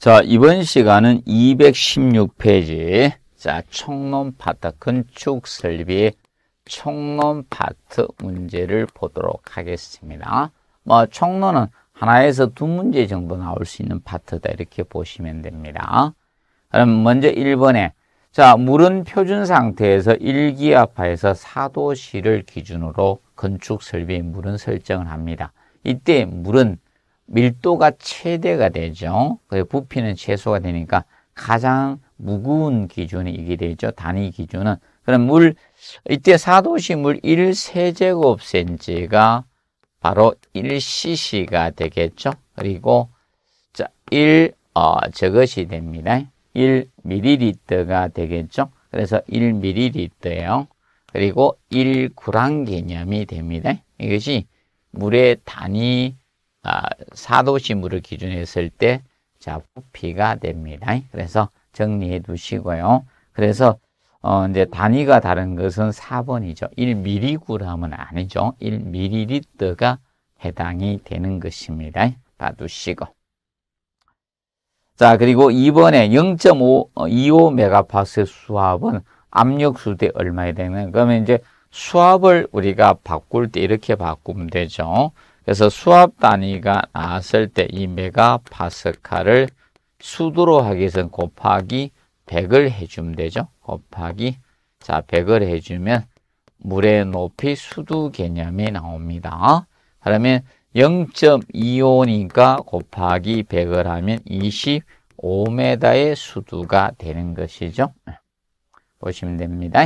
자, 이번 시간은 216페이지. 자, 총론 파트 건축 설비 청론 파트 문제를 보도록 하겠습니다. 뭐 총론은 하나에서 두 문제 정도 나올 수 있는 파트다 이렇게 보시면 됩니다. 그럼 먼저 1번에 자, 물은 표준 상태에서 1기압하에서 4도씨를 기준으로 건축 설비의 물은 설정을 합니다. 이때 물은 밀도가 최대가 되죠. 그 부피는 최소가 되니까 가장 무거운 기준이 이게 되죠. 단위 기준은. 그럼 물, 이때 사도시물 1세제곱센치가 바로 1cc가 되겠죠. 그리고 자, 1 어, 저것이 됩니다. 1ml가 되겠죠. 그래서 1ml예요. 그리고 1g 개념이 됩니다. 이것이 물의 단위 아, 4도시 물을 기준 했을 때 자, 부피가 됩니다. 그래서 정리해 두시고요. 그래서 어, 이제 단위가 다른 것은 4번이죠. 1mg은 아니죠. 1ml가 해당이 되는 것입니다. 봐두시고. 자, 그리고 2번에 0.5, 25메가파스의 어, 수압은 압력수 대 얼마에 되는, 그러면 이제 수압을 우리가 바꿀 때 이렇게 바꾸면 되죠. 그래서 수압 단위가 나왔을 때 이 메가파스칼을 수두로 하기 위해서 곱하기 100을 해주면 되죠. 곱하기 자 100을 해주면 물의 높이 수두 개념이 나옵니다. 그러면 0.25니까 곱하기 100을 하면 25m의 수두가 되는 것이죠. 네. 보시면 됩니다.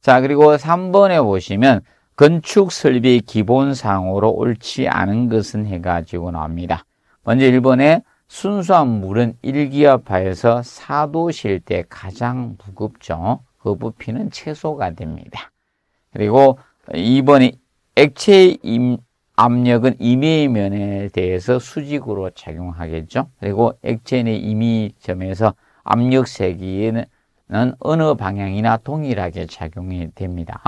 자 그리고 3번에 보시면 건축 설비 기본상으로 옳지 않은 것은 해가지고 나옵니다. 먼저 1번에 순수한 물은 일기압하에서 4도실 때 가장 무겁죠. 그 부피는 최소가 됩니다. 그리고 2번에 액체 압력은 임의면에 대해서 수직으로 작용하겠죠. 그리고 액체 의 임의점에서 압력 세기는 어느 방향이나 동일하게 작용이 됩니다.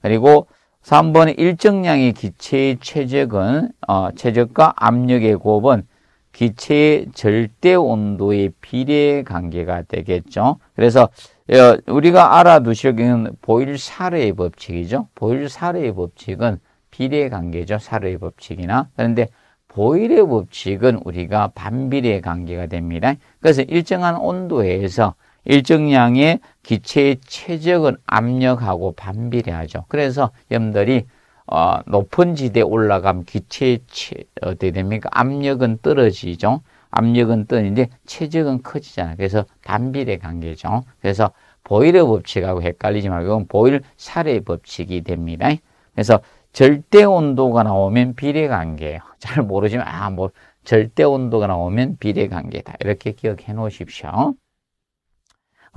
그리고 3번 일정량의 기체의 최적은 어, 최적과 압력의 곱은 기체의 절대 온도의 비례 관계가 되겠죠. 그래서 어, 우리가 알아두시기는 보일 사례의 법칙이죠. 보일 사례의 법칙은 비례 관계죠. 사례의 법칙이나. 그런데 보일의 법칙은 우리가 반비례 관계가 됩니다. 그래서 일정한 온도에서 일정량의 기체의 체적은 압력하고 반비례하죠. 그래서 염들이 어, 높은 지대에 올라가면 기체의 체, 어떻게 됩니까? 압력은 떨어지죠. 압력은 뜨는데 체적은 커지잖아요. 그래서 반비례 관계죠. 그래서 보일의 법칙하고 헷갈리지 말고 이건 보일 사례 법칙이 됩니다. 그래서 절대 온도가 나오면 비례 관계예요. 잘 모르지만 아뭐 절대 온도가 나오면 비례 관계다. 이렇게 기억해 놓으십시오.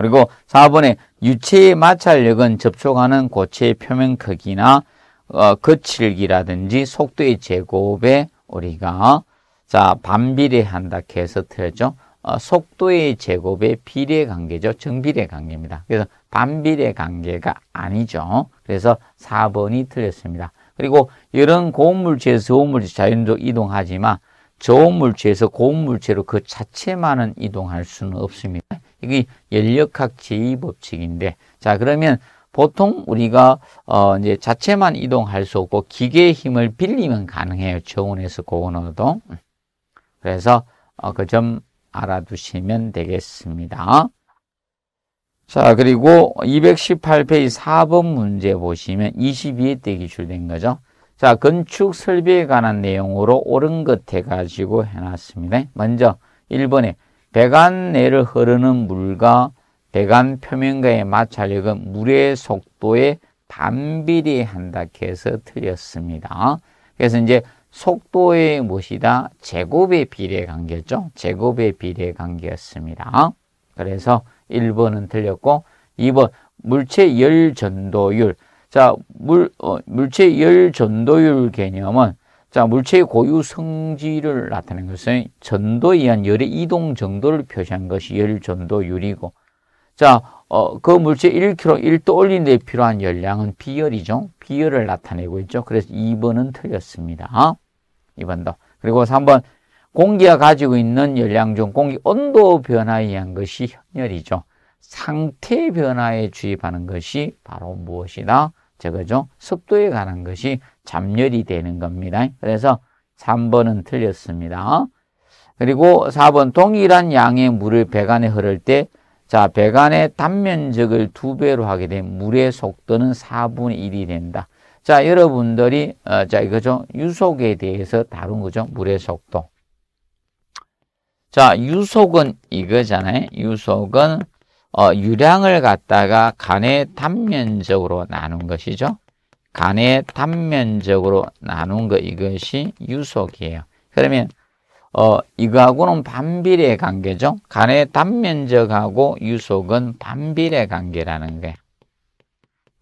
그리고 4번에 유체의 마찰력은 접촉하는 고체의 표면 크기나 어, 거칠기라든지 속도의 제곱에 우리가 자 반비례한다 해서 틀죠. 렸 어, 속도의 제곱에 비례 관계죠. 정비례 관계입니다. 그래서 반비례 관계가 아니죠. 그래서 4번이 틀렸습니다. 그리고 이런 고물체에서 온 저물체 자연적 이동하지만 저물체에서 온 고물체로 온그 자체만은 이동할 수는 없습니다. 이게 연력학 제2법칙인데 자 그러면 보통 우리가 어 이제 자체만 이동할 수 없고 기계의 힘을 빌리면 가능해요. 정원에서 고온으로도. 그래서 어그 점 알아두시면 되겠습니다. 자, 그리고 218페이지 4번 문제 보시면 22회 때 기출된 거죠. 자, 건축 설비에 관한 내용으로 옳은 것 해가지고 해놨습니다. 먼저 1번에 배관내를 흐르는 물과 배관 표면과의 마찰력은 물의 속도에 반비례한다 해서 틀렸습니다. 그래서 이제 속도의 무엇이다? 제곱의 비례 관계죠. 제곱의 비례 관계였습니다. 그래서 1번은 틀렸고 2번 물체 열 전도율. 자, 물 어, 물체 열 전도율 개념은 자, 물체의 고유 성질을 나타낸 것은 전도에 의한 열의 이동 정도를 표시한 것이 열 전도율이고, 자, 어, 그 물체 1kg, 1도 올리는 데 필요한 열량은 비열이죠비열을 나타내고 있죠. 그래서 2번은 틀렸습니다. 어? 2번도. 그리고 3번, 공기가 가지고 있는 열량 중 공기 온도 변화에 의한 것이 현열이죠. 상태 변화에 주입하는 것이 바로 무엇이다? 저거죠. 습도에 관한 것이 잠열이 되는 겁니다. 그래서 3번은 틀렸습니다. 그리고 4번 동일한 양의 물을 배관에 흐를 때 자, 배관의 단면적을 두배로 하게 된 물의 속도는 4분의 1이 된다. 자, 여러분들이 어, 자, 이거죠. 유속에 대해서 다룬 거죠. 물의 속도. 자, 유속은 이거잖아요. 유속은 어, 유량을 갖다가 간에 단면적으로 나눈 것이죠. 간에 단면적으로 나눈 거 이것이 유속이에요. 그러면 어, 이거하고는 반비례 관계죠. 간의 단면적하고 유속은 반비례 관계라는 거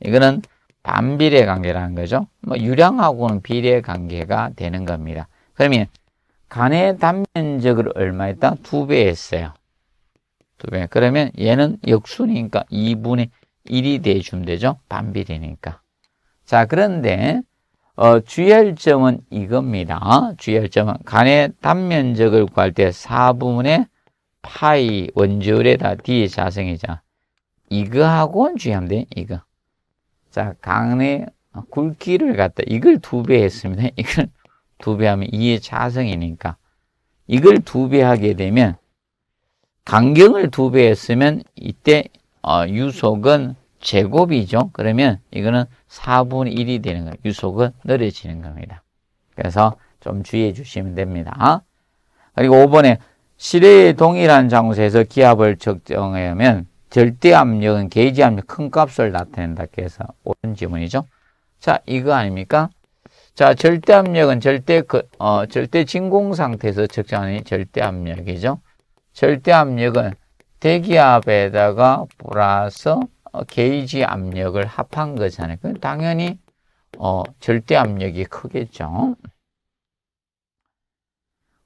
이거는 반비례 관계라는 거죠. 뭐 유량하고는 비례 관계가 되는 겁니다. 그러면 간의 단면적을 얼마 했다? 두 배 했어요. 두배 네, 그러면 얘는 역순이니까 2분의 1이 돼주면 되죠. 반비례니까. 자, 그런데 어, 주의할점은 이겁니다. 주의할점은 간의 단면적을 구할 때 4분의 파이 원주율에다 뒤에 자성이자 이거하고는 주의하면 돼. 이거. 자, 간의 굵기를 갖다 이걸 두 배 했습니다. 이걸 두 배 하면 2의 자성이니까 이걸 두 배 하게 되면 강경을 두 배 했으면 이때 어, 유속은 제곱이죠. 그러면 이거는 4분의 1이 되는 거예요. 유속은 느려지는 겁니다. 그래서 좀 주의해 주시면 됩니다. 그리고 5번에 실외의 동일한 장소에서 기압을 적정하면 절대 압력은 게이지 압력 큰 값을 나타낸다. 그래서 옳은 지문이죠. 자, 이거 아닙니까? 자, 절대 압력은 절대 그, 어, 절대 진공 상태에서 측정하는 절대 압력이죠. 절대 압력은 대기압에다가 플러서 어, 게이지 압력을 합한 거잖아요. 그럼 당연히 어, 절대 압력이 크겠죠.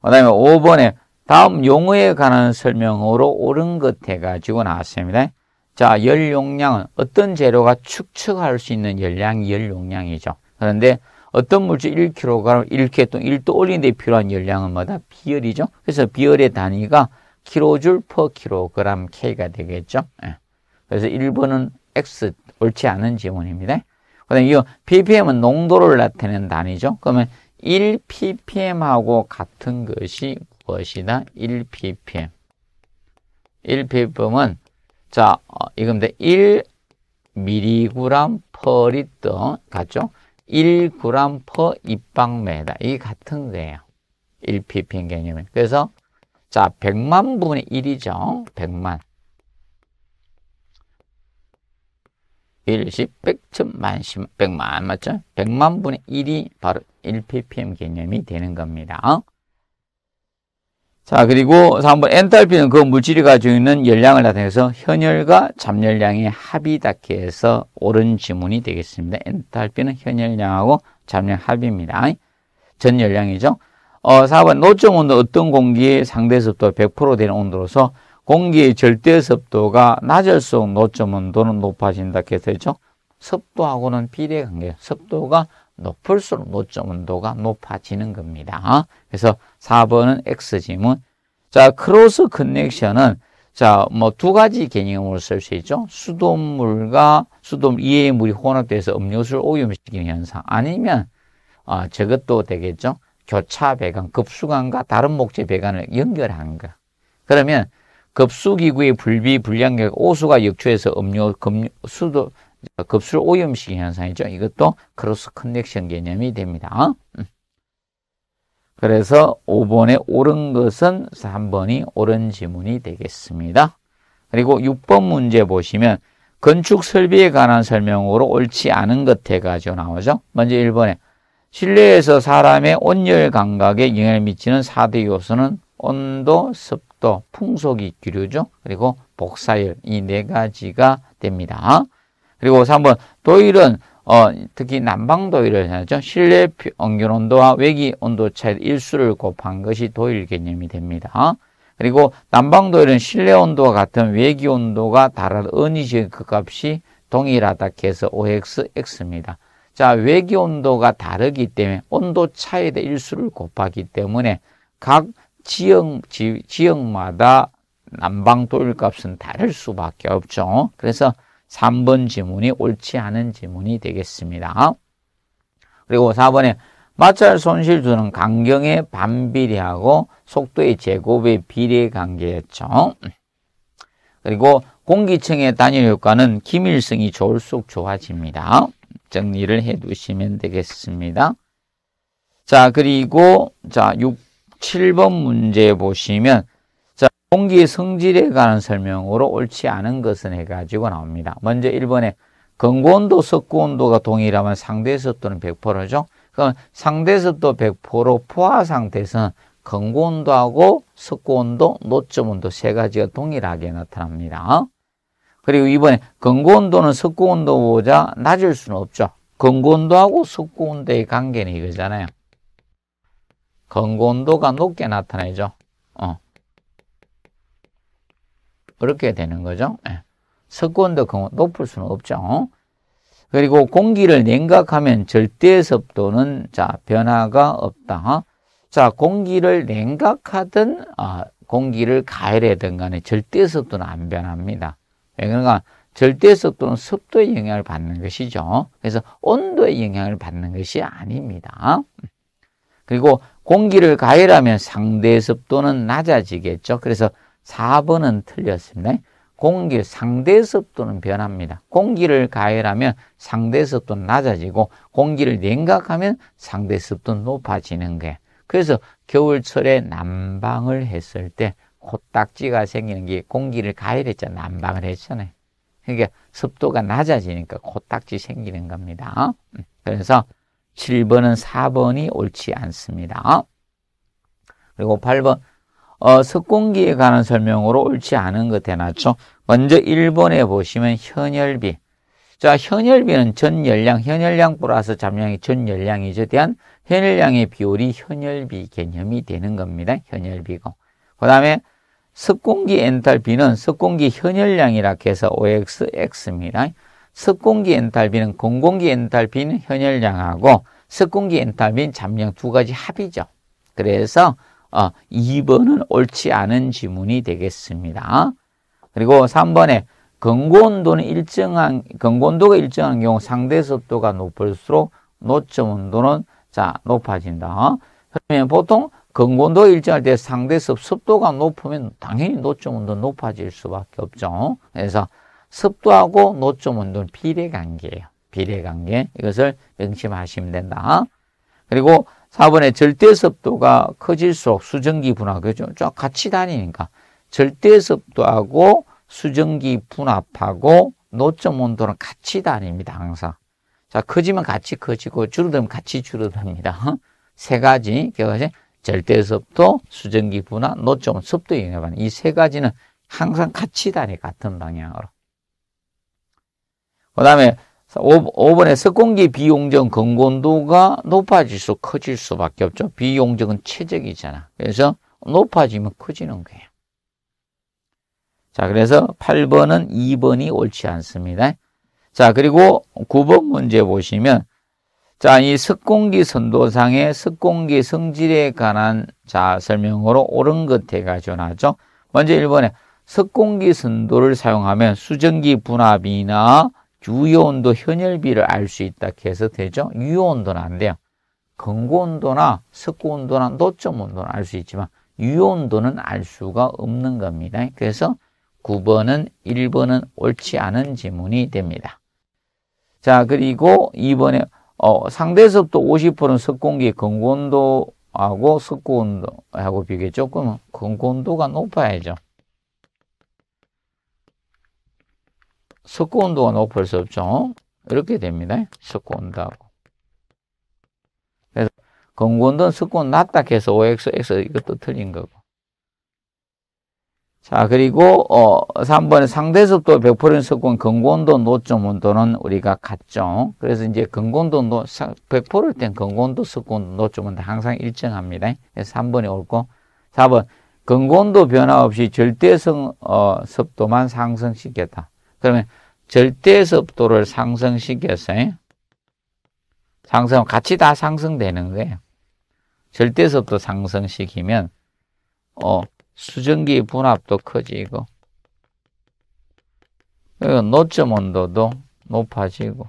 그 다음에 5번에 다음 용어에 관한 설명으로 옳은 것 해가지고 나왔습니다. 자, 열 용량은 어떤 재료가 축척할 수 있는 열량이 열 용량이죠. 그런데 어떤 물질 1kg, 1kg 1도 올리는 데 필요한 열량은 뭐다? 비열이죠. 그래서 비열의 단위가 킬로줄 퍼 킬로그램 K가 되겠죠. 예. 그래서 1번은 X 옳지 않은 지문입니다. 그다음 이 ppm은 농도를 나타내는 단위죠. 그러면 1 ppm하고 같은 것이 무엇이다? 1 ppm. 1 ppm은 자, 어, 이겁니1 미리그램 퍼리 같죠? 1g 퍼 입방매다. 이게 같은 거예요. 1ppm 개념은. 그래서 자, 100만 분의 1이죠. 100만. 1, 1 100, 1만 100만 맞죠? 100만 분의 1이 바로 1ppm 개념이 되는 겁니다. 자, 그리고 3번 엔탈피는 그 물질이 가지고 있는 열량을 나타내서 현열과 잡열량의 합이 닿게 해서 옳은 지문이 되겠습니다. 엔탈피는 현열량하고 잡열 합입니다. 전열량이죠. 어, 4번 노점 온도 어떤 공기의 상대 습도 100% 되는 온도로서 공기의 절대 습도가 낮을수록 노점 온도는 높아진다 했었죠. 그렇죠? 습도하고는 비례 관계. 습도가 높을수록 노점 온도가 높아지는 겁니다. 그래서 4번은 X 지문. 자, 크로스 커넥션은 자, 뭐 두 가지 개념으로 쓸 수 있죠. 수돗물과 수돗물 이외의 물이 혼합돼서 음료수를 오염시키는 현상 아니면 아, 저것도 되겠죠. 교차 배관, 급수관과 다른 목재 배관을 연결한 거. 그러면 급수기구의 불비 불량격 오수가 역추해서 음료 급수도 급수 오염식 현상이죠. 이것도 크로스 커넥션 개념이 됩니다. 어? 음. 그래서 5번의 옳은 것은 3번이 옳은 지문이 되겠습니다. 그리고 6번 문제 보시면 건축 설비에 관한 설명으로 옳지 않은 것 해가지고 나오죠. 먼저 1번에 실내에서 사람의 온열 감각에 영향을 미치는 사대 요소는 온도, 습도, 풍속이 기류죠. 그리고 복사열 이 네 가지가 됩니다. 그리고 3번 도일은 어, 특히 난방 도일을 하죠. 실내 평균 온도와 외기 온도 차이 일수를 곱한 것이 도일 개념이 됩니다. 그리고 난방 도일은 실내 온도와 같은 외기 온도가 다른 어느 지역 그 값이 동일하다 해서 OX, X입니다. 자, 외기 온도가 다르기 때문에 온도 차에 대해 일수를 곱하기 때문에 각 지역, 지, 지역마다 난방 도율값은 다를 수밖에 없죠. 그래서 3번 지문이 옳지 않은 지문이 되겠습니다. 그리고 4번에 마찰 손실주는 강경에 반비례하고 속도의 제곱의 비례 관계였죠. 그리고 공기층의 단일 효과는 기밀성이 좋을수록 좋아집니다. 정리를 해 두시면 되겠습니다. 자, 그리고 자, 6, 7번 문제 보시면 자, 공기 성질에 관한 설명으로 옳지 않은 것은 해 가지고 나옵니다. 먼저 1번에 건고온도, 석고온도가 동일하면 상대 습도는 100%죠. 그럼 상대 습도 100% 포화 상태에서는 건고온도하고 석고온도, 노점온도 세 가지가 동일하게 나타납니다. 그리고 이번에 건고온도는 석고온도보다 낮을 수는 없죠. 건고온도하고 석고온도의 관계는 이거잖아요. 건고온도가 높게 나타나죠. 어. 그렇게 되는 거죠. 예. 석고온도 그 높을 수는 없죠. 어. 그리고 공기를 냉각하면 절대 습도는 자 변화가 없다. 어. 자 공기를 냉각하든 어, 공기를 가열하든 간에 절대 습도는 안 변합니다. 예, 그러니 절대 습도는 습도의 영향을 받는 것이죠. 그래서 온도의 영향을 받는 것이 아닙니다. 그리고 공기를 가열하면 상대 습도는 낮아지겠죠. 그래서 4번은 틀렸습니다. 공기 상대 습도는 변합니다. 공기를 가열하면 상대 습도는 낮아지고 공기를 냉각하면 상대 습도는 높아지는 게. 그래서 겨울철에 난방을 했을 때 코딱지가 생기는 게 공기를 가열했잖아요. 난방을 했잖아요. 그러니까 습도가 낮아지니까 코딱지 생기는 겁니다. 어? 음. 그래서 7번은 4번이 옳지 않습니다. 어? 그리고 8번 어, 석공기에 관한 설명으로 옳지 않은 것 해놨죠. 먼저 1번에 보시면 현열비. 자, 현열비는 전열량, 현열량 플러스 잠량이 전열량이죠. 대한 현열량의 비율이 현열비 개념이 되는 겁니다. 현열비고. 그 다음에 석공기 엔탈피는 석공기 현열량이라 해서 OXX입니다. 석공기 엔탈피는 공공기 엔탈피는 현열량하고 석공기 엔탈피는 잠량 두 가지 합이죠. 그래서 어, 2번은 옳지 않은 지문이 되겠습니다. 그리고 3번에 건고온도는 일정한 건고온도가 일정한 경우 상대 습도가 높을수록 노점 온도는 자 높아진다. 그러면 보통 근곤도 일정할 때 상대습 습도가 높으면 당연히 노점 온도 높아질 수밖에 없죠. 그래서 습도하고 노점 온도는 비례관계예요. 비례관계 이것을 명심하시면 된다. 그리고 4번에 절대 습도가 커질수록 수증기 분화 그죠? 쫙 같이 다니니까 절대 습도하고 수증기 분압하고 노점 온도는 같이 다닙니다. 항상. 자, 커지면 같이 커지고 줄어들면 같이 줄어듭니다. 세 가지 기억하세요. 그 절대섭도, 수증기 분화, 노점, 습도 영향 반응. 이세 가지는 항상 같이 다니 같은 방향으로. 그 다음에 5번에 석공기 비용정 건곤도가 높아질수 커질 수밖에 없죠. 비용정은 최적이잖아. 그래서 높아지면 커지는 거예요. 자, 그래서 8번은 2번이 옳지 않습니다. 자, 그리고 9번 문제 보시면 자, 이 석공기 선도상의 석공기 성질에 관한 자 설명으로 옳은 것대가전하죠 먼저 1번에 석공기 선도를 사용하면 수증기 분압이나 유효온도 현열비를 알 수 있다 해서 되죠. 유효온도는 안 돼요. 건고온도나 석고온도나 노점온도는 알 수 있지만 유효온도는 알 수가 없는 겁니다. 그래서 9번은 1번은 옳지 않은 지문이 됩니다. 자 그리고 2번에 어, 상대에서부터 50%는 석공기 건곤도하고 석고온도하고 비교해 조금 건곤도가 높아야죠. 석고온도가 높을 수 없죠. 이렇게 됩니다. 석고온도하고. 그래서 건곤도는 석고온 낮다 해서 OX, X 이것도 틀린 거고. 자, 그리고 어 3번 에 상대습도 100% 섞은 근공도 노점 온도는 우리가 같죠. 그래서 이제 근공도노 100%일 땐근공도 섞은 노점 온도 항상 일정합니다. 그래서 3번이 옳고 4번 근공도 변화 없이 절대성 어, 습도만 상승시켰다. 그러면 절대 습도를 상승시켰어요 상승 같이 다 상승되는 거예요. 절대 습도 상승시키면 어 수증기 분압도 커지고 노점 온도도 높아지고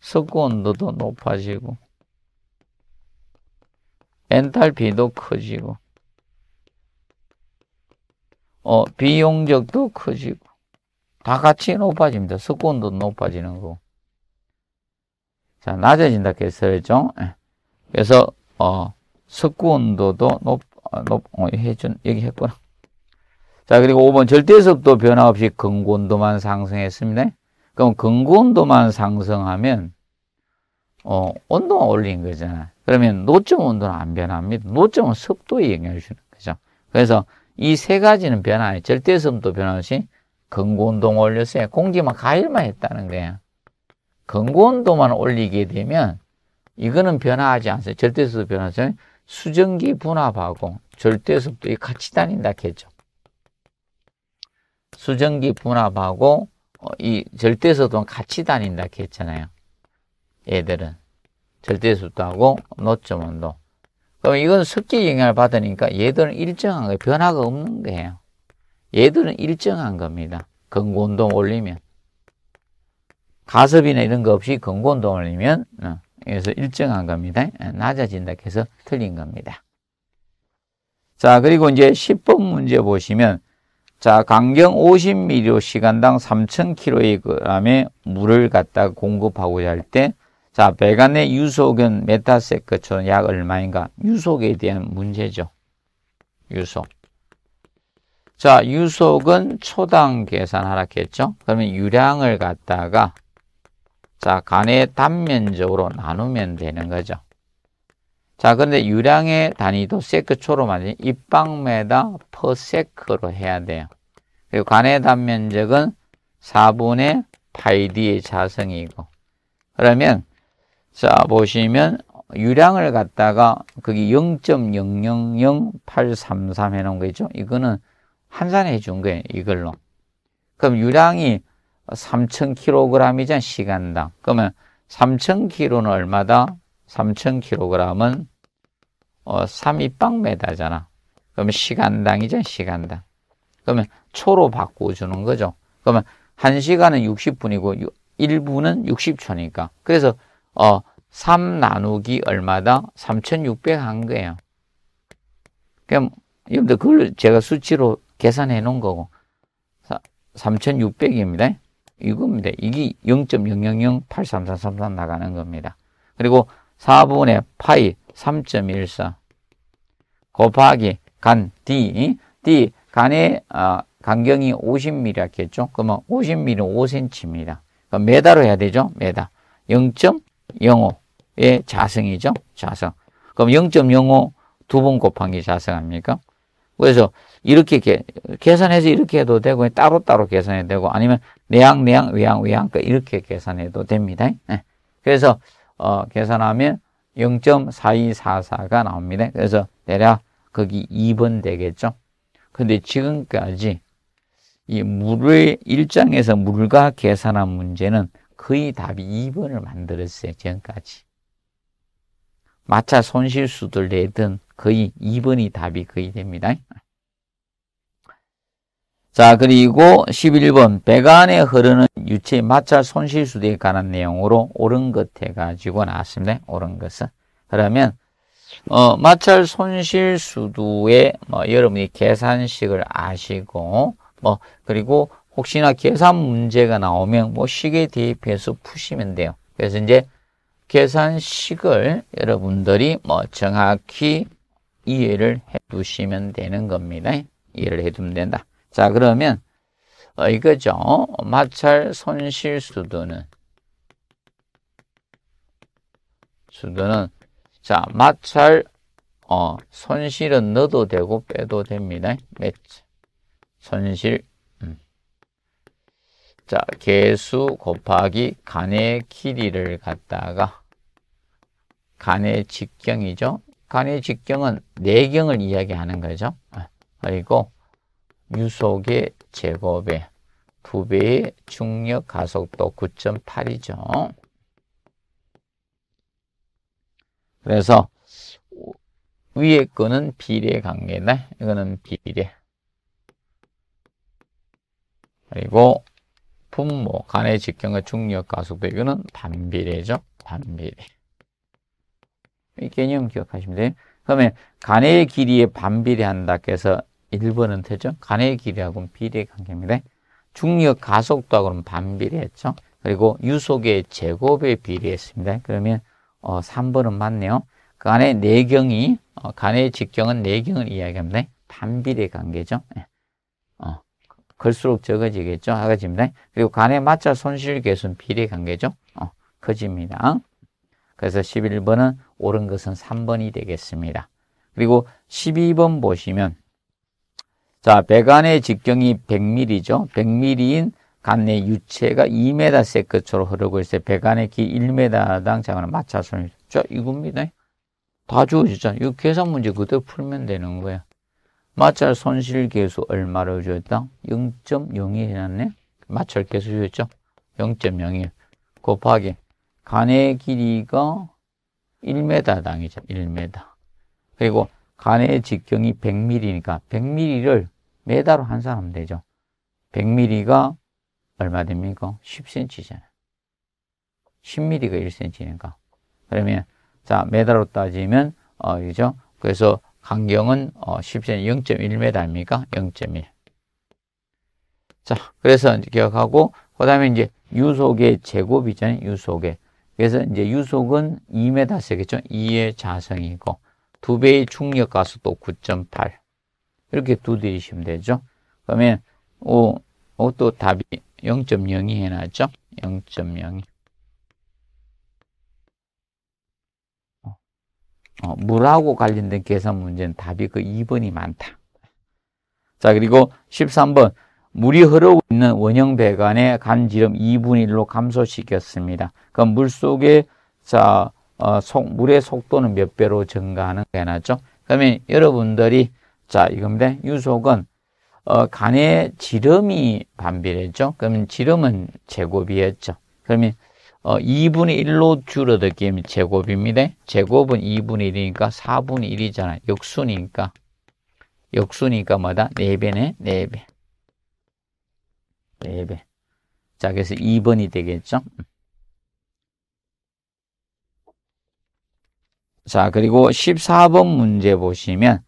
석고 온도도 높아지고 엔탈피도 커지고 어, 비용적도 커지고 다 같이 높아집니다. 석고 온도도 높아지는 거. 자, 낮아진다 그랬죠. 예. 그래서 어, 석고 온도도 높 어, 어, 해준, 얘기 했구나. 자, 그리고 5번 절대습도 변화 없이 근고온도만 상승했습니다. 그럼 근고온도만 상승하면 어, 온도가 올린 거잖아. 그러면 노점 온도는 안 변합니다. 노점은 습도에 영향을 주는 거죠. 그래서 이 세 가지는 변화해. 절대습도 변화 없이 근고온도가 올렸어요. 공기만 가열만 했다는 거야. 근고온도만 올리게 되면 이거는 변화하지 않습니다. 절대습도 변화하지 않습니다. 수증기 분압하고 절대 수도에 같이 다닌다 했죠. 수증기 분압하고 어, 이 절대 속도 같이 다닌다 했잖아요. 얘들은 절대 속도하고 노점 온도. 그럼 이건 습기 영향을 받으니까 얘들은 일정한 거예요. 변화가 없는 거예요. 얘들은 일정한 겁니다. 근고 운동 올리면 가섭이나 이런 거 없이 근고 운동 올리면 어, 그래서 일정한 겁니다. 어, 낮아진다 해서 틀린 겁니다. 자, 그리고 이제 10번 문제 보시면 자, 강경 5 0 m 로 시간당 3,000kg의 물을 갖다 공급하고자 할 때, 자, 배관의 유속은 메타세크촌 약 얼마인가? 유속에 대한 문제죠. 유속. 자, 유속은 초당 계산하라했죠 그러면 유량을 갖다가, 자, 간의 단면적으로 나누면 되는 거죠. 자, 그런데 유량의 단위도 세크초로 만드 입방메다 퍼세크로 해야 돼요. 그리고 관의 단면적은 4분의 파이디의 자성이고. 그러면, 자, 보시면 유량을 갖다가 거기 0.000833 해놓은 거죠 이거는 환산해 준 거예요. 이걸로. 그럼 유량이 3,000kg이잖아, 시간당. 그러면 3,000kg는 얼마다? 3,000kg은 어, 3이빵메다잖아 그러면 시간당이죠, 시간당. 그러면 초로 바꿔주는 거죠. 그러면 1시간은 60분이고 1분은 60초니까. 그래서 어, 3 나누기 얼마다? 3,600 한 거예요. 그럼 여러분들 그걸 제가 수치로 계산해 놓은 거고 3,600입니다. 이겁니다. 이게 0.00083333 나가는 겁니다. 그리고 4분의 파이 3.14 곱하기 간 D D 간의 어, 간경이 50mm 했겠죠? 그러면 50mm 5cm입니다. 그럼 메다로 해야 되죠? 메다 0.05의 자승이죠자승 그럼 0.05 두 번 곱하기 자성합니까? 그래서 이렇게 개, 계산해서 이렇게 해도 되고 따로따로 따로 계산해도 되고 아니면 내양 내양 외양 외양 그러니까 이렇게 계산해도 됩니다. 네. 그래서 어, 계산하면 0.4244가 나옵니다. 그래서 대략 거기 2번 되겠죠. 근데 지금까지 이 물의 일장에서 물과 계산한 문제는 거의 답이 2번을 만들었어요. 지금까지. 마차 손실수들 내든 거의 2번이 답이 거의 됩니다. 자 그리고 11번 배관에 흐르는 유체 마찰 손실수대에 관한 내용으로 옳은 것 해가지고 나왔습니다. 옳은 것은 그러면 어, 마찰 손실수도의 뭐 여러분이 계산식을 아시고 뭐 그리고 혹시나 계산 문제가 나오면 뭐 식에 대입해서 푸시면 돼요. 그래서 이제 계산식을 여러분들이 뭐 정확히 이해를 해 두시면 되는 겁니다. 이해를 해 두면 된다. 자, 그러면 어, 이거죠. 마찰 손실 수도는 수도는 자, 마찰 어, 손실은 넣어도 되고 빼도 됩니다. 매치. 손실 음. 자, 개수 곱하기 간의 길이를 갖다가 간의 직경이죠. 간의 직경은 내경을 네 이야기하는 거죠. 어, 그리고 유속의 제곱에 2배의 중력 가속도 9.8이죠. 그래서 위에 거는 비례 관계네. 이거는 비례. 그리고 분모, 간의 직경과 중력 가속도 이거는 반비례죠. 반비례. 이 개념 기억하시면 돼요. 그러면 간의 길이에 반비례한다 해서 1번은 되죠. 간의 길이하고는 비례관계입니다. 중력 가속도하고는 반비례했죠. 그리고 유속의 제곱에 비례했습니다. 그러면 어, 3번은 맞네요. 그안 내경이 어, 간의 직경은 내경을 이야기합니다. 반비례 관계죠. 예. 어, 걸수록 적어지겠죠. 작아집니다. 그리고 간의 마찰 손실 계수는 비례 관계죠. 어, 커집니다. 그래서 11번은 옳은 것은 3번이 되겠습니다. 그리고 12번 보시면 자, 배관의 직경이 100mm죠. 100mm인 간내 유체가 2m 세크처로 흐르고 있어요. 배관의 길 1m당 장은 마찰선이 자, 이겁니다. 다 주어지잖아. 이 계산 문제 그대로 풀면 되는 거야. 마찰 손실 계수 얼마를 주었다? 0.02 해놨네. 마찰 계수 주었죠? 0.01 곱하기 간의 길이가 1m당이죠. 1m. 그리고 간의 직경이 100mm니까 100mm를 메달로 환산하면 되죠. 100mm가 얼마 됩니까? 10cm잖아요. 10mm가 1cm니까. 그러면 자 메다로 따지면 어 그죠? 그래서 강경은 어 10cm 0.1m입니까? 0.1. 자 그래서 기억하고 그다음에 이제 유속의 제곱이잖아요. 유속의 그래서 이제 유속은 2m 세겠죠. 2의 자성이고 두 배의 중력 가속도 9.8. 이렇게 두드리시면 되죠. 그러면 5, 5또 답이 0.02 해놨죠. 0.02. 어, 물하고 관련된 계산 문제는 답이 그 2번이 많다. 자, 그리고 13번. 물이 흐르고 있는 원형 배관의 간지름 2분의 1로 감소시켰습니다. 그럼 물 속에, 자, 어, 속, 물의 속도는 몇 배로 증가하는 거 해놨죠? 그러면 여러분들이 자, 이겁니다. 유속은 어, 간의 지름이 반비례죠. 그러면 지름은 제곱이었죠. 그러면 어, 2분의 1로 줄어들게 되면 제곱입니다. 제곱은 2분의 1이니까 4분의 1이잖아. 역수니까. 역수니까 뭐다? 4배네. 4배. 4배. 자, 그래서 2번이 되겠죠. 자, 그리고 14번 문제 보시면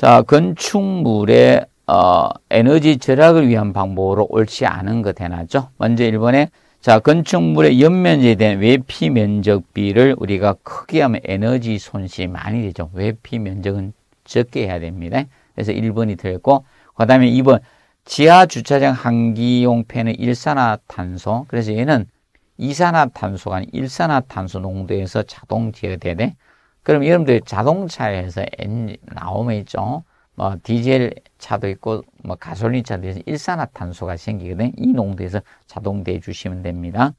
자, 건축물의 어, 에너지 절약을 위한 방법으로 옳지 않은 것 해놨죠. 먼저 1번에 자, 건축물의 연면제에 대한 외피 면적비를 우리가 크게 하면 에너지 손실이 많이 되죠. 외피 면적은 적게 해야 됩니다. 그래서 1번이 되었고그 다음에 2번, 지하 주차장 환기용 팬의 일산화탄소. 그래서 얘는 이산화탄소가 아닌 일산화탄소 농도에서 자동 제어되네. 그럼 여러분들 자동차에서 엔진 나오면 있죠. 뭐 디젤 차도 있고 뭐 가솔린 차도 있어 일산화탄소가 생기거든. 이 농도에서 자동대해 주시면 됩니다.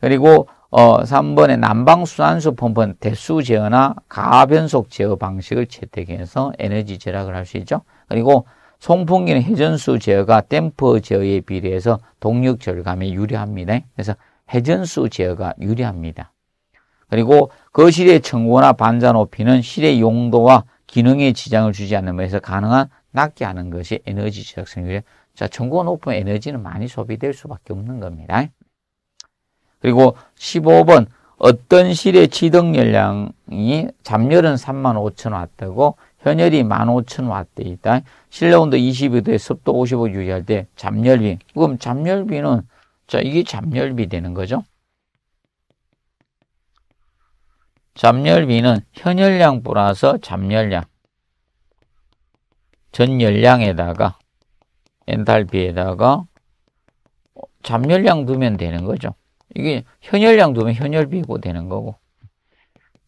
그리고 어 3번에 난방수산수 펌프는 대수 제어나 가변속 제어 방식을 채택해서 에너지 절약을 할 수 있죠. 그리고 송풍기는 회전수 제어가 댐퍼 제어에 비례해서 동력 절감에 유리합니다. 그래서 회전수 제어가 유리합니다. 그리고 거실의 청구나 반자 높이는 실의 용도와 기능에 지장을 주지 않는 면에서 가능한 낮게 하는 것이 에너지 지약 성률이에요. 자, 청구가 높은 에너지는 많이 소비될 수밖에 없는 겁니다. 그리고 15번 어떤 실의 지등 열량이 잠열은 35,000W고 현열이 15,000W이다. 실내 온도 22도에 습도 55 유지할 때 잠열비. 그럼 잠열비는 자, 이게 잠열비 되는 거죠. 잠열비는 현열량 플러서 잠열량, 전열량에다가 엔탈피에다가 잠열량 두면 되는 거죠. 이게 현열량 두면 현열비고 되는 거고.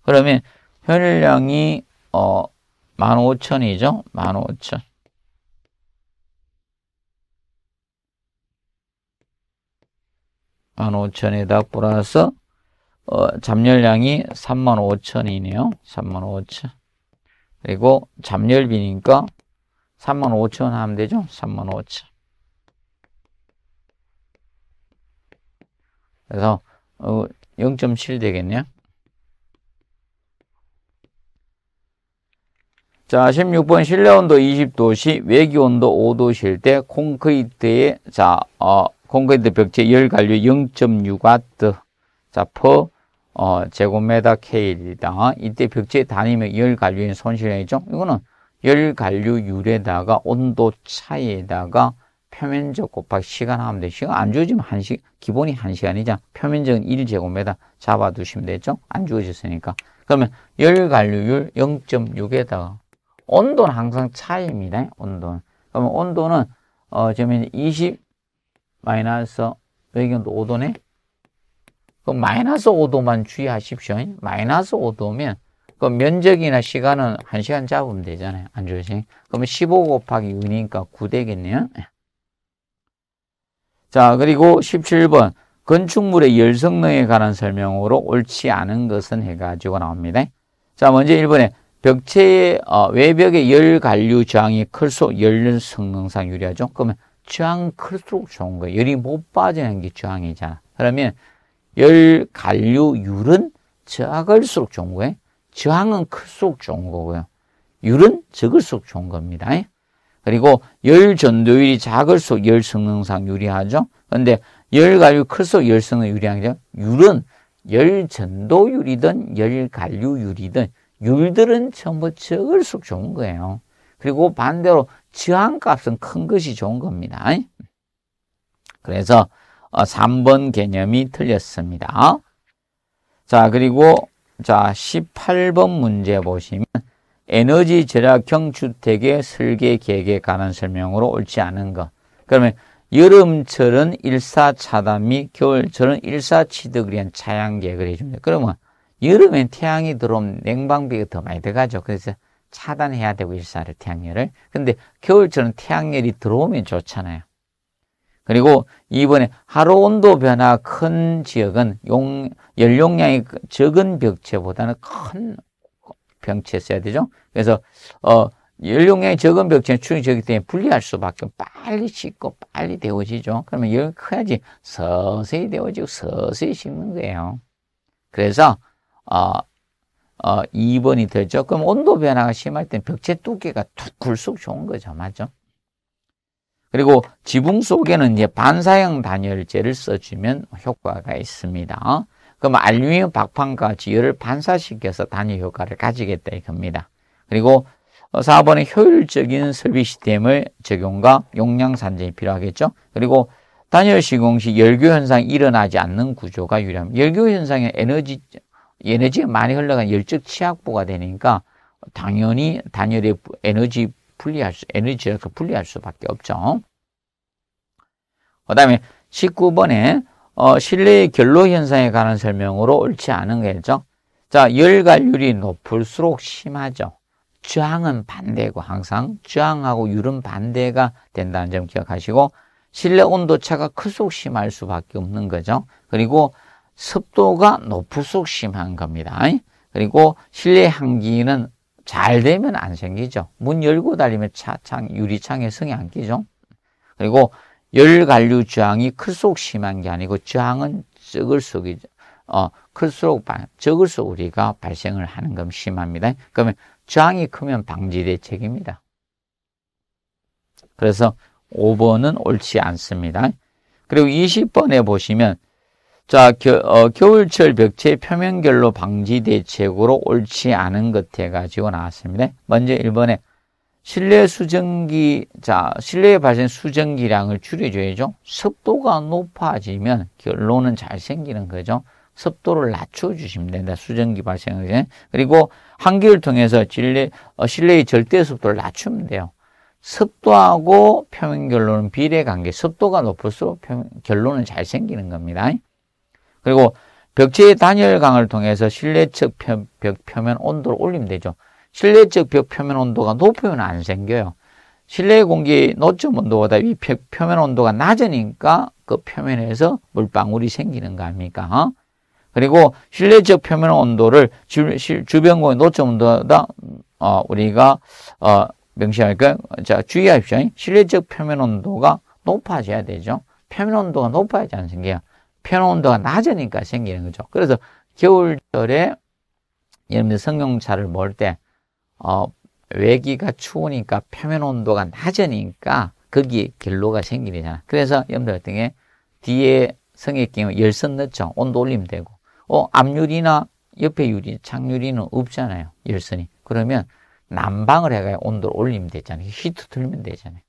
그러면 현열량이 어 15,000이죠. 15,000. 만 오천에다 플러스 어, 잡열량이 35,000이네요. 35,000. 그리고 잡열비니까 35,000 하면 되죠? 35,000. 그래서 어, 0.7 되겠네요. 자, 16번 실내 온도 2 0도씨 외기 온도 5도씨일때 콘크리트의 자, 어, 콘크리트 벽체 열 관류 0.6와트. 자, 퍼 어, 제곱미터 케일이다. 이때 벽지에 다니면 열 관류인 손실량이죠. 이거는 열 관류율에다가 온도 차이에다가 표면적 곱하기 시간 하면 돼. 시간 안 주어지면 한 시, 기본이 한 시간이자 표면적은 1제곱미터 잡아두시면 되죠. 안 주어졌으니까. 그러면 열 관류율 0.6에다가 온도는 항상 차이입니다. 온도는. 그러면 온도는 어, 지금 20 마이너스 외기가 5도네. 그 마이너스 5도만 주의하십시오. 마이너스 5도면 그 면적이나 시간은 1시간 잡으면 되잖아요. 안주식. 그러면 15 곱하기 2니까 9 되겠네요. 예. 자, 그리고 17번. 건축물의 열성능에 관한 설명으로 옳지 않은 것은 해가지고 나옵니다. 자, 먼저 1번에 벽체의 어, 외벽의 열 관류 저항이 클수록 열 성능상 유리하죠. 그러면 저항 클수록 좋은 거예요. 열이 못 빠지는 게 저항이잖아. 그러면 열 관류율은 적을수록 좋은 거예요. 저항은 클수록 좋은 거고요. 율은 적을수록 좋은 겁니다. 그리고 열 전도율이 작을수록 열 성능상 유리하죠. 그런데 열 관류 클수록 열 성능 유리하죠. 율은 열 전도율이든 열 관류율이든 율들은 전부 적을수록 좋은 거예요. 그리고 반대로 저항값은 큰 것이 좋은 겁니다. 그래서 3번 어, 개념이 틀렸습니다. 자, 그리고 자, 18번 문제 보시면 에너지 절약형 주택의 설계 계획에 관한 설명으로 옳지 않은 것. 그러면 여름철은 일사차단 및 겨울철은 일사취득을 위한 차양 계획을 해줍니다. 그러면 여름엔 태양이 들어오면 냉방비가 더 많이 들어가죠. 그래서 차단해야 되고 일사를 태양열을. 근데 겨울철은 태양열이 들어오면 좋잖아요. 그리고 이번에 하루 온도 변화 큰 지역은 용, 연용량이 그 적은 벽체보다는 큰 병체 써야 되죠. 그래서 어 연용량이 적은 벽체는 추이 되기 때문에 분리할 수밖에 빨리 씻고 빨리 데워지죠. 그러면 열이 커야지 서서히 데워지고 서서히 씻는 거예요. 그래서 어, 어 2번이 되죠. 그럼 온도 변화가 심할 땐 벽체 두께가 툭 굴쑥 좋은 거죠. 맞죠? 그리고 지붕 속에는 이제 반사형 단열재를 써주면 효과가 있습니다. 그럼 알루미늄 박판과 지열을 반사시켜서 단열 효과를 가지겠다 이겁니다. 그리고 4번의 효율적인 설비 시스템을 적용과 용량 산정이 필요하겠죠. 그리고 단열 시공 시 열교 현상이 일어나지 않는 구조가 유리합니다. 열교 현상에 에너지, 에너지가 많이 흘러간 열적 취약부가 되니까 당연히 단열의 에너지 분리할 수, 에너지를 그 분리할 수밖에 없죠. 그 다음에 19번에 어, 실내의 결로 현상에 관한 설명으로 옳지 않은 거죠. 자, 열갈률이 높을수록 심하죠. 저항은 반대고 항상 저항하고 율은 반대가 된다는 점 기억하시고 실내 온도 차가 클수록 심할 수밖에 없는 거죠. 그리고 습도가 높을수록 심한 겁니다. 그리고 실내 향기는 잘 되면 안 생기죠. 문 열고 달리면 차창 유리창에 성이 안 끼죠. 그리고 열관류 저항이 클수록 심한 게 아니고 저항은 적을수록 어 클수록 적을수록 우리가 발생을 하는 건 심합니다. 그러면 저항이 크면 방지 대책입니다. 그래서 5번은 옳지 않습니다. 그리고 20번에 보시면 자, 겨, 어, 겨울철 벽체 표면결로 방지 대책으로 옳지 않은 것 해가지고 나왔습니다. 먼저 1번에 실내 수증기, 자, 실내에 발생 수증기량을 줄여줘야죠. 습도가 높아지면 결론은 잘 생기는 거죠. 습도를 낮춰주시면 된다. 수증기 발생을. 예. 그리고 한기를 통해서 실내, 어, 실내의 절대 습도를 낮추면 돼요. 습도하고 표면 결론은 비례 관계. 습도가 높을수록 표면, 결론은 잘 생기는 겁니다. 그리고 벽체의 단열 강을 통해서 실내측 벽 표면 온도를 올리면 되죠. 실내측 벽 표면 온도가 높으면 안 생겨요. 실내 공기 의 노점 온도보다 이 표면 온도가 낮으니까 그 표면에서 물방울이 생기는 거 아닙니까? 어? 그리고 실내적 표면 온도를 주, 변 공기 노점 온도다 어, 우리가 어, 명시할까요? 자, 주의하십시오. 실내적 표면 온도가 높아져야 되죠. 표면 온도가 높아야지 안 생겨요. 피아 온도가 낮으니까 생기는 거죠. 그래서 겨울철에 예를 들 성경차를 몰 때, 어, 외기가 추우니까 표면 온도가 낮으니까 거기 결로가 생기잖아. 그래서 염들 같은 게 뒤에 성에 끼면 열선 넣죠. 온도 올리면 되고. 어, 앞유리나 옆에 유리, 창유리는 없잖아요. 열선이. 그러면 난방을 해가야 온도를 올리면 되잖아요. 히트 틀면 되잖아요.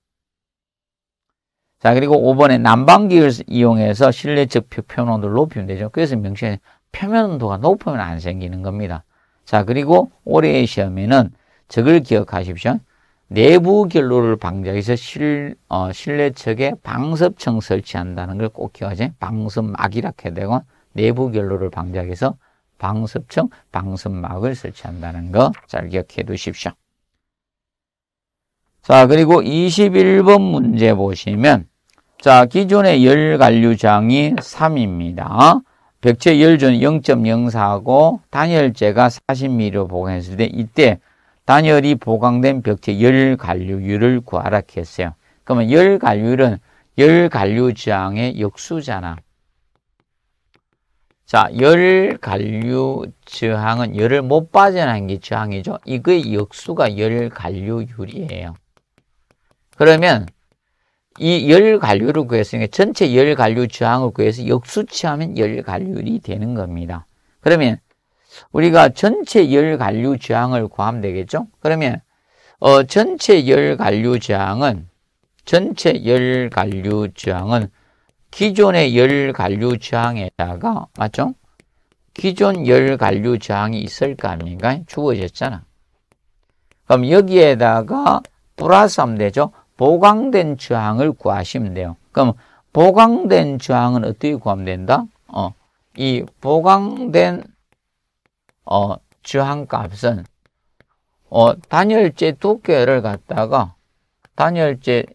자, 그리고 5번에 난방기를 이용해서 실내 적표 표면온도를 높이면 되죠. 그래서 명시에 표면온도가 높으면 안 생기는 겁니다. 자, 그리고 올해의 시험에는 적을 기억하십시오. 내부 결로를 방지해서 하기위 실, 어, 실내 측에 방습층 설치한다는 걸 꼭 기억하지. 방습막이라 해야 되고, 내부 결로를 방지해서 하기위방습층 방습막을 설치한다는 거 잘 기억해 두십시오. 자, 그리고 21번 문제 보시면 자, 기존의 열 관류장이 3입니다. 백체 열존 0.04고 단열재가 40mm로 보강했을 때 이때 단열이 보강된 벽체 열 관류율을 구하라 했어요. 그러면 열 관류율은 열 관류장의 역수잖아. 자, 열 관류 저항은 열을 못 빠져나는 게 저항이죠. 이거의 역수가 열 관류율이에요. 그러면 이 열관류를 구했으니까 전체 열관류 저항을 구해서 역수치하면 열관류이 되는 겁니다. 그러면 우리가 전체 열관류 저항을 구하면 되겠죠? 그러면 어, 전체 열관류 저항은 전체 열관류 저항은 기존의 열관류 저항에다가 맞죠? 기존 열관류 저항이 있을 거 아닙니까? 주어졌잖아. 그럼 여기에다가 플러스 하면 되죠? 보강된 저항을 구하시면 돼요. 그럼 보강된 주항은 어떻게 구하면 된다? 어, 이 보강된 어, 주항 값은 어, 단열재 두께를 갖다가 단열재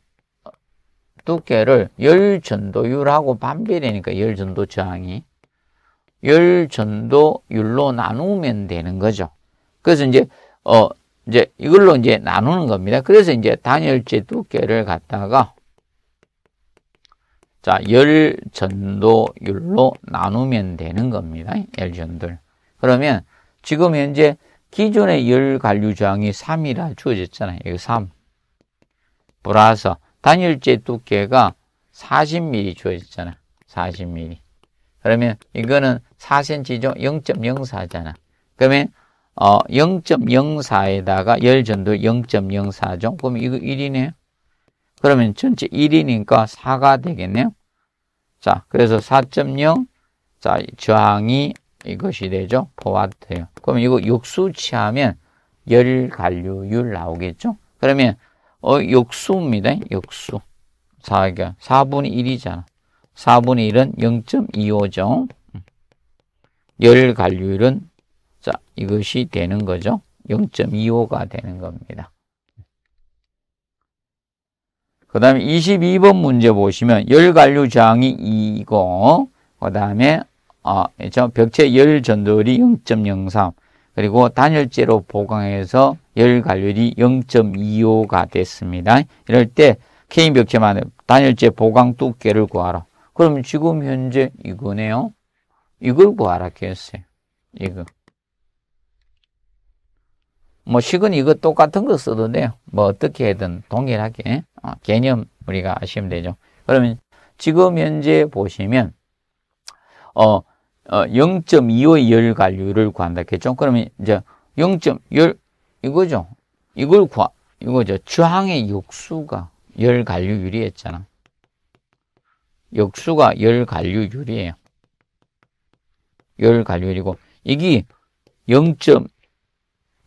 두께를 열전도율하고 반비례니까 열전도 저항이 열전도율로 나누면 되는 거죠. 그래서 이제 어, 이제 이걸로 이제 나누는 겁니다. 그래서 이제 단열재 두께를 갖다가 자, 열 전도율로 나누면 되는 겁니다. 열 전도율. 그러면 지금 현재 기존의 열 관류 저항이 3이라 주어졌잖아요. 여기 3. 불러서 단열재 두께가 40mm 주어졌잖아. 요 40mm. 그러면 이거는 4cm죠. 0.04잖아. 그러면 어, 0.04에다가 열 전도 0.04죠. 그럼 이거 1이네 그러면 전체 1이니까 4가 되겠네요. 자, 그래서 4.0 자, 저항이 이것이 되죠. 포와트예요. 그럼 이거 육수치하면 열 관류율 나오겠죠. 그러면 어, 육수입니다. 육수. 4, 4분의 그러니까 1이잖아. 4분의 1은 0.25죠. 열 관류율은 자, 이것이 되는 거죠. 0.25가 되는 겁니다. 그 다음에 22번 문제 보시면 열관류 저항이 2이고 그 다음에 어, 아, 그렇죠? 벽체 열 전도율이 0.03 그리고 단열재로 보강해서 열관율이 0.25가 됐습니다. 이럴 때 케인 벽체만 단열재 보강 두께를 구하라. 그럼 지금 현재 이거네요. 이걸 구하라 했어요. 이거. 뭐 식은 이거 똑같은 거 써도 돼요. 뭐 어떻게 하든 동일하게 어, 개념 우리가 아시면 되죠. 그러면 지금 현재 보시면 어, 어0.25 열관류를 구한다 했죠. 그러면 이제 0.10 이거죠. 이걸 구하 이거죠. 주항의 역수가 열관류 유리했잖아. 역수가 열관류 유리예요. 열관류율이고 이게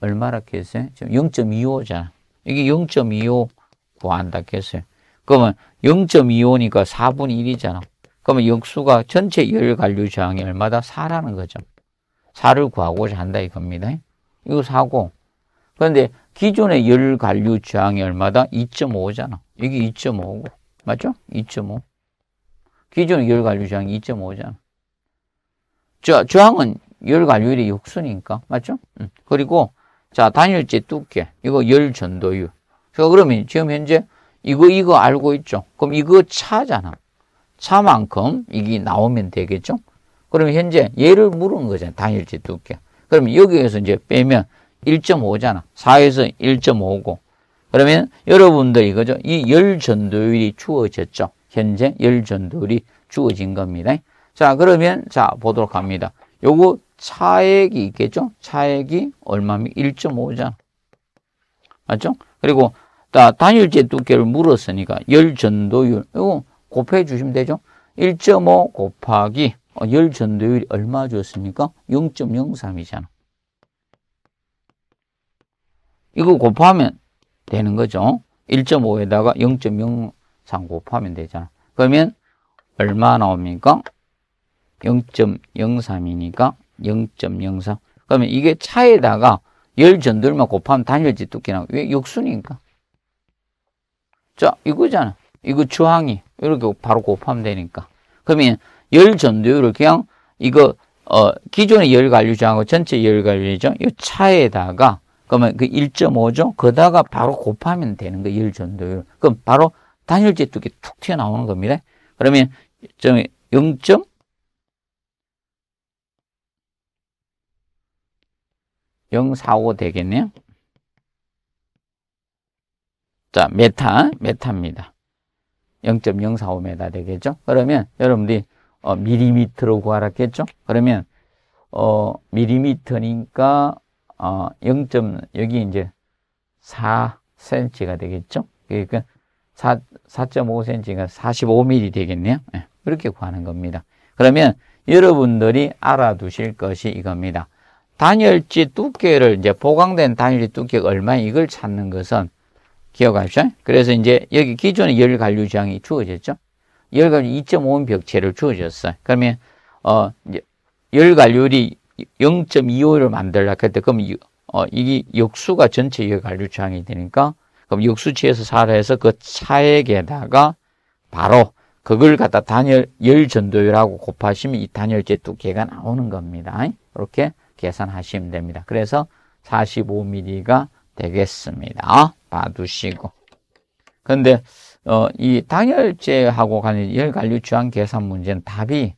얼마라 했어요? 지금 0.25잖아. 이게 0.25 구한다 했어요. 그러면 0.25니까 4분의 1이잖아. 그러면 역수가 전체 열 관류 저항이 얼마다? 4라는 거죠. 4를 구하고자 한다 이겁니다. 이거 4고. 그런데 기존의 열 관류 저항이 얼마다? 2.5잖아. 이게 2.5고. 맞죠? 2.5. 기존의 열 관류 저항이 2.5잖아. 저, 저항은 열 관류율의 역수니까. 맞죠? 음. 그리고 자, 단열재 두께. 이거 열 전도율. 자, 그러면 지금 현재 이거, 이거 알고 있죠? 그럼 이거 차잖아. 차만큼 이게 나오면 되겠죠? 그럼 현재 얘를 물은 거잖아. 단열재 두께. 그럼 여기에서 이제 빼면 1.5잖아. 4에서 1.5고. 그러면 여러분들 이거죠. 이 열 전도율이 주어졌죠. 현재 열 전도율이 주어진 겁니다. 자, 그러면 자, 보도록 합니다. 요거 차액이 있겠죠? 차액이 얼마면 1.5잖아. 맞죠? 그리고 단일제 두께를 물었으니까 열 전도율 이거 곱해 주시면 되죠? 1.5 곱하기 열 전도율이 얼마 줬습니까? 0.03이잖아. 이거 곱하면 되는 거죠. 1.5에다가 0.03 곱하면 되잖아. 그러면 얼마 나옵니까? 0.03이니까 0 0 4 그러면 이게 차에다가 열 전도율만 곱하면 단열지 두께 나 왜? 역순니까 자, 이거잖아. 이거 주항이. 이렇게 바로 곱하면 되니까. 그러면 열 전도율을 그냥 이거 어, 기존의 열 관류장하고 전체 열 관류죠. 이 차에다가 그러면 그 1.5죠. 거다가 바로 곱하면 되는 거열 전도율. 그럼 바로 단열제 두께 툭 튀어나오는 겁니다. 그러면 0.5 045 되겠네요. 자, 메타, 메타입니다. 0.045m 되겠죠? 그러면 여러분들이 어, 미리미터로 구하라겠죠? 그러면 어, 미리미터니까 어, 0. 여기 이제 4cm가 되겠죠? 그러니까 4, 5 c m 가 45mm 되겠네요. 네, 그렇게 구하는 겁니다. 그러면 여러분들이 알아두실 것이 이겁니다. 단열지 두께를 이제 보강된 단열지 두께가 얼마 인 이걸 찾는 것은 기억하십시오. 그래서 이제 여기 기존의 열 관류 지향이 주어졌죠. 열 관류 2.5음 벽체를 주어졌어요. 그러면 어열 관류율이 0.25를 만들라 그때 그럼 이, 어, 이게 역수가 전체 열 관류 지향이 되니까 그럼 역수치에서 살해서 아그 차액에다가 바로 그걸 갖다 단열 열 전도율하고 곱하시면 이 단열재 두께가 나오는 겁니다. 이렇게 계산하시면 됩니다. 그래서 45mm가 되겠습니다. 봐두시고. 근데 어, 이 당열제하고 관련 열관류추한 계산 문제는 답이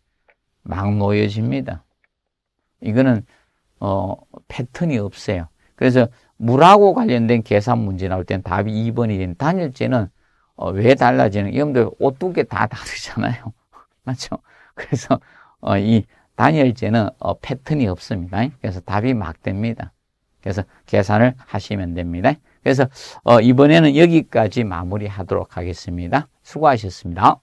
막 놓여집니다. 이거는 어, 패턴이 없어요. 그래서 물하고 관련된 계산 문제 나올 때는 답이 2번이 된 단열제는 어, 왜 달라지는? 여러분들 오뚜게 다 다르잖아요. 맞죠? 그래서 어, 이 단열재는 어, 패턴이 없습니다. 그래서 답이 막 됩니다. 그래서 계산을 하시면 됩니다. 그래서 어, 이번에는 여기까지 마무리하도록 하겠습니다. 수고하셨습니다.